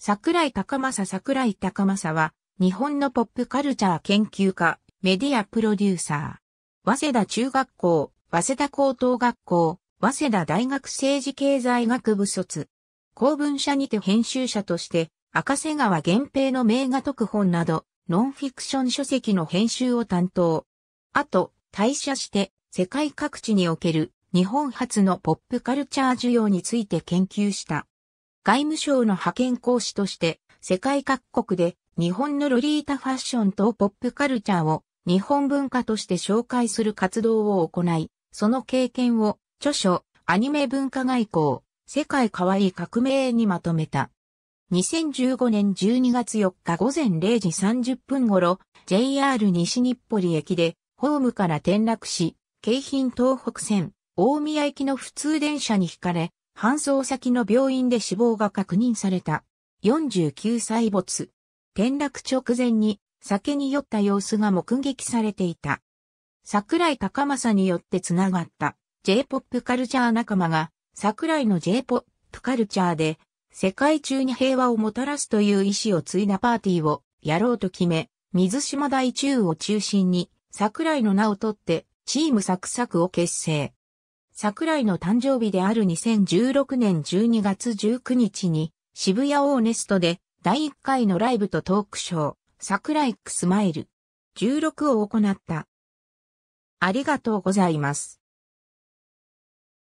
桜井高政桜井高政は、日本のポップカルチャー研究家、メディアプロデューサー。早稲田中学校、早稲田高等学校、早稲田大学政治経済学部卒。公文社にて編集者として、赤瀬川源平の名画特本など、ノンフィクション書籍の編集を担当。あと、退社して、世界各地における日本初のポップカルチャー需要について研究した。外務省の派遣講師として、世界各国で日本のロリータファッションとポップカルチャーを日本文化として紹介する活動を行い、その経験を著書、アニメ文化外交、世界可愛いい革命にまとめた。2015年12月4日午前0時30分頃、JR 西日暮里駅で、ホームから転落し、京浜東北線、大宮行きの普通電車に引かれ、搬送先の病院で死亡が確認された。49歳没。転落直前に酒に酔った様子が目撃されていた。桜井高政によって繋がった J-POP カルチャー仲間が桜井の J-POP カルチャーで世界中に平和をもたらすという意思を継いだパーティーをやろうと決め、水島大中を中心に桜井の名を取ってチームサクサクを結成。桜井の誕生日である2016年12月19日に渋谷オーネストで第1回のライブとトークショー桜井クスマイル16を行った。ありがとうございます。